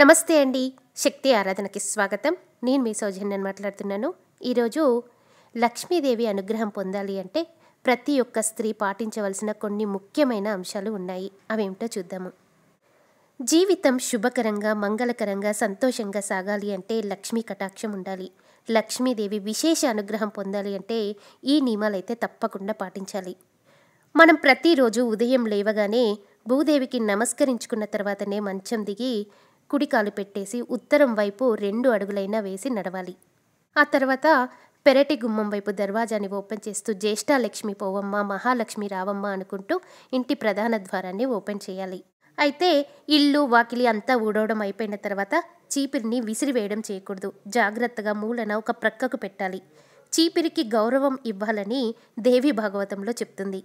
నమస్తే అండి శక్తి ఆరాధనకి స్వాగతం నేను మీ సౌజన్యం మాట్లాడుతున్నాను ఈరోజు లక్ష్మీదేవి అనుగ్రహం పొందాలి అంటే ప్రతి ఒక్క స్త్రీ పాటించవలసిన కొన్ని ముఖ్యమైన అంశాలు ఉన్నాయి అవేమిటో చూద్దాము జీవితం శుభకరంగా మంగళకరంగా సంతోషంగా సాగాలి అంటే లక్ష్మీ కటాక్షం ఉండాలి లక్ష్మీదేవి విశేష అనుగ్రహం పొందాలి అంటే ఈ నియమాలైతే తప్పకుండా పాటించాలి మనం ప్రతిరోజు ఉదయం లేవగానే భూదేవికి నమస్కరించుకున్న తర్వాతనే మంచం దిగి కుడికాలు పెట్టేసి ఉత్తరం వైపు రెండు అడుగులైనా వేసి నడవాలి ఆ తర్వాత పెరటి గుమ్మం వైపు దర్వాజాని ఓపెన్ చేస్తూ జ్యేష్ఠాలక్ష్మి పోవమ్మ మహాలక్ష్మి రావమ్మ అనుకుంటూ ఇంటి ప్రధాన ద్వారాన్ని ఓపెన్ చేయాలి అయితే ఇల్లు వాకిలి అంతా ఊడవడం అయిపోయిన తర్వాత చీపిరిని విసిరివేయడం చేయకూడదు జాగ్రత్తగా మూలన ఒక ప్రక్కకు పెట్టాలి చీపిరికి గౌరవం ఇవ్వాలని దేవి భాగవతంలో చెప్తుంది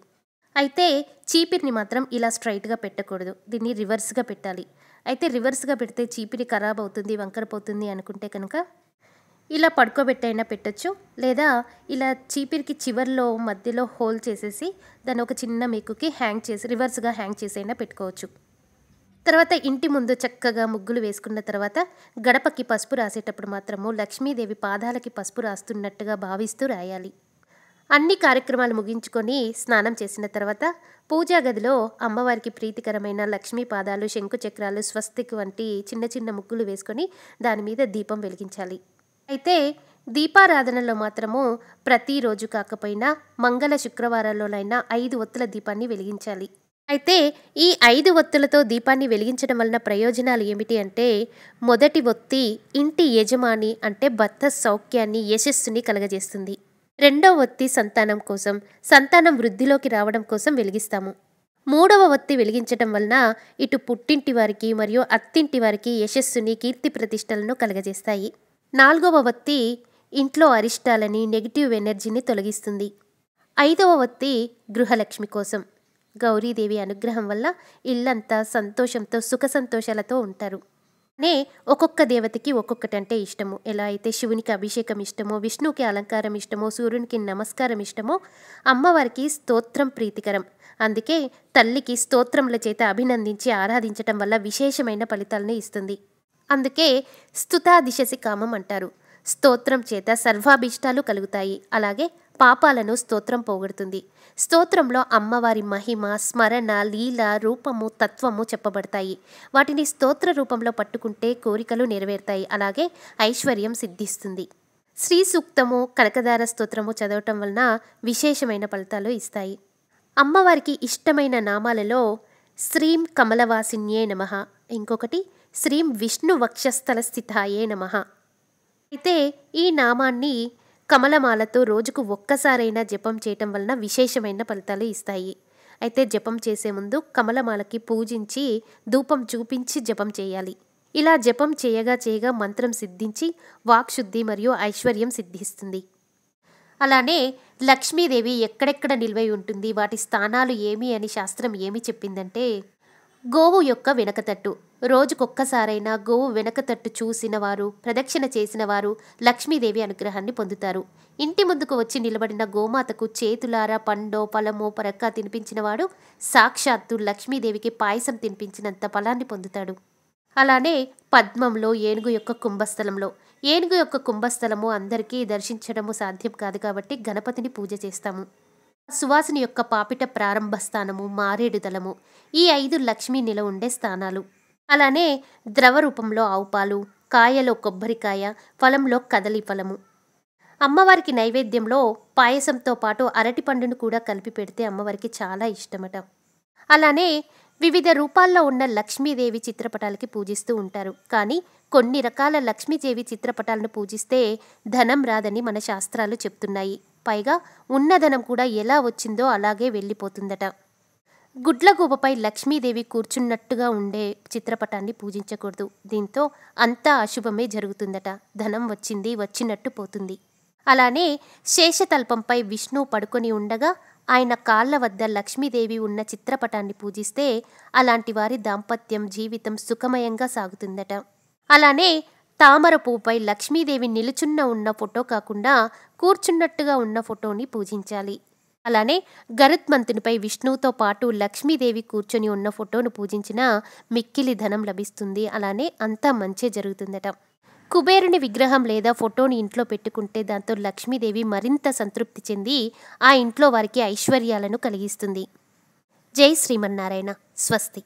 అయితే చీపిరిని మాత్రం ఇలా స్ట్రైట్గా పెట్టకూడదు దీన్ని రివర్స్గా పెట్టాలి అయితే రివర్స్గా పెడితే చీపిరి ఖరాబ్ అవుతుంది వంకరపోతుంది అనుకుంటే కనుక ఇలా పడుకోబెట్టైనా పెట్టచ్చు లేదా ఇలా చీపిరికి చివర్లో మధ్యలో హోల్ చేసేసి దాన్ని ఒక చిన్న మేకుకి హ్యాంగ్ చేసి రివర్స్గా హ్యాంగ్ చేసైనా పెట్టుకోవచ్చు తర్వాత ఇంటి ముందు చక్కగా ముగ్గులు వేసుకున్న తర్వాత గడపకి పసుపు రాసేటప్పుడు మాత్రము లక్ష్మీదేవి పాదాలకి పసుపు రాస్తున్నట్టుగా భావిస్తూ రాయాలి అన్ని కార్యక్రమాలు ముగించుకొని స్నానం చేసిన తర్వాత పూజా గదిలో అమ్మవారికి ప్రీతికరమైన లక్ష్మీ పాదాలు శంకు చక్రాలు స్వస్తిక్ వంటి చిన్న చిన్న ముగ్గులు వేసుకొని దాని మీద దీపం వెలిగించాలి అయితే దీపారాధనలో మాత్రము ప్రతిరోజు కాకపోయినా మంగళ శుక్రవారాల్లోనైనా ఐదు ఒత్తుల దీపాన్ని వెలిగించాలి అయితే ఈ ఐదు ఒత్తులతో దీపాన్ని వెలిగించడం వలన ప్రయోజనాలు ఏమిటి అంటే మొదటి ఒత్తి ఇంటి యజమాని అంటే భర్త సౌఖ్యాన్ని యశస్సుని కలగజేస్తుంది రెండవ వత్తి సంతానం కోసం సంతానం వృద్ధిలోకి రావడం కోసం వెలిగిస్తాము మూడవ వత్తి వెలిగించటం వలన ఇటు పుట్టింటి వారికి మరియు అత్తింటి వారికి యశస్సుని కీర్తి ప్రతిష్టలను కలగజేస్తాయి నాలుగవ వత్తి ఇంట్లో అరిష్టాలని నెగిటివ్ ఎనర్జీని తొలగిస్తుంది ఐదవ వత్తి గృహలక్ష్మి కోసం గౌరీదేవి అనుగ్రహం వల్ల ఇల్లంతా సంతోషంతో సుఖ సంతోషాలతో ఉంటారు నే ఒక్కొక్క దేవతకి ఒక్కొక్కటంటే ఇష్టము ఎలా అయితే శివునికి అభిషేకం ఇష్టమో విష్ణుకి అలంకారం ఇష్టమో సూర్యునికి నమస్కారం ఇష్టమో అమ్మవారికి స్తోత్రం ప్రీతికరం అందుకే తల్లికి స్తోత్రముల చేత అభినందించి ఆరాధించటం వల్ల విశేషమైన ఫలితాలను ఇస్తుంది అందుకే స్థుతాదిశసి కామం అంటారు స్తోత్రం చేత సర్వాభీష్టాలు కలుగుతాయి అలాగే పాపాలను స్తోత్రం పోగొడుతుంది స్తోత్రంలో అమ్మవారి మహిమ స్మరణ లీల రూపము తత్వము చెప్పబడతాయి వాటిని స్తోత్ర రూపంలో పట్టుకుంటే కోరికలు నెరవేరుతాయి అలాగే ఐశ్వర్యం సిద్ధిస్తుంది శ్రీ సూక్తము కనకదార స్తోత్రము చదవటం వలన విశేషమైన ఫలితాలు ఇస్తాయి అమ్మవారికి ఇష్టమైన నామాలలో శ్రీం కమలవాసిన్యే నమ ఇంకొకటి శ్రీం విష్ణు వక్షస్థల స్థితాయే నమ అయితే ఈ నామాన్ని కమలమాలతో రోజుకు ఒక్కసారైనా జపం చేయటం వలన విశేషమైన ఫలితాలు ఇస్తాయి అయితే జపం చేసే ముందు కమలమాలకి పూజించి ధూపం చూపించి జపం చేయాలి ఇలా జపం చేయగా చేయగా మంత్రం సిద్ధించి వాక్శుద్ధి మరియు ఐశ్వర్యం సిద్ధిస్తుంది అలానే లక్ష్మీదేవి ఎక్కడెక్కడ నిల్వై ఉంటుంది వాటి స్థానాలు ఏమి అని శాస్త్రం ఏమి చెప్పిందంటే గోవు యొక్క వెనకతట్టు రోజుకొక్కసారైనా గోవు వెనకతట్టు చూసిన వారు ప్రదక్షిణ చేసిన వారు లక్ష్మీదేవి అనుగ్రహాన్ని పొందుతారు ఇంటి ముందుకు వచ్చి నిలబడిన గోమాతకు చేతులారా పండో పలమో పరక్క తినిపించినవాడు సాక్షాత్తు లక్ష్మీదేవికి పాయసం తినిపించినంత ఫలాన్ని పొందుతాడు అలానే పద్మంలో ఏనుగు యొక్క కుంభస్థలంలో ఏనుగు యొక్క కుంభస్థలము అందరికీ దర్శించడము సాధ్యం కాదు కాబట్టి గణపతిని పూజ చేస్తాము సువాసన యొక్క పాపిట ప్రారంభ స్థానము మారేడు దళము ఈ ఐదు లక్ష్మీ నిల ఉండే స్థానాలు అలానే ద్రవ రూపంలో ఆవుపాలు కాయలో కొబ్బరికాయ ఫలంలో కదలి ఫలము అమ్మవారికి నైవేద్యంలో పాయసంతో పాటు అరటి పండును కూడా కలిపి పెడితే అమ్మవారికి చాలా ఇష్టమట అలానే వివిధ రూపాల్లో ఉన్న లక్ష్మీదేవి చిత్రపటాలకి పూజిస్తూ ఉంటారు కానీ కొన్ని రకాల లక్ష్మీదేవి చిత్రపటాలను పూజిస్తే ధనం రాదని మన శాస్త్రాలు చెప్తున్నాయి పైగా ఉన్నధనం కూడా ఎలా వచ్చిందో అలాగే వెళ్ళిపోతుందట గుడ్లగూబపై లక్ష్మీదేవి కూర్చున్నట్టుగా ఉండే చిత్రపటాన్ని పూజించకూడదు దీంతో అంతా అశుభమే జరుగుతుందట ధనం వచ్చింది వచ్చినట్టు పోతుంది అలానే శేషతల్పంపై విష్ణు పడుకొని ఉండగా ఆయన కాళ్ళ వద్ద లక్ష్మీదేవి ఉన్న చిత్రపటాన్ని పూజిస్తే అలాంటి వారి దాంపత్యం జీవితం సుఖమయంగా సాగుతుందట అలానే తామర పువ్వుపై లక్ష్మీదేవి నిలుచున్న ఉన్న ఫోటో కాకుండా కూర్చున్నట్టుగా ఉన్న ఫోటోని పూజించాలి అలానే గరుత్మంతునిపై విష్ణువుతో పాటు లక్ష్మీదేవి కూర్చొని ఉన్న ఫోటోను పూజించినా మిక్కిలి ధనం లభిస్తుంది అలానే అంతా మంచే జరుగుతుందట కుబేరుని విగ్రహం లేదా ఫోటోని ఇంట్లో పెట్టుకుంటే దాంతో లక్ష్మీదేవి మరింత సంతృప్తి చెంది ఆ ఇంట్లో వారికి ఐశ్వర్యాలను కలిగిస్తుంది జై శ్రీమన్నారాయణ స్వస్తి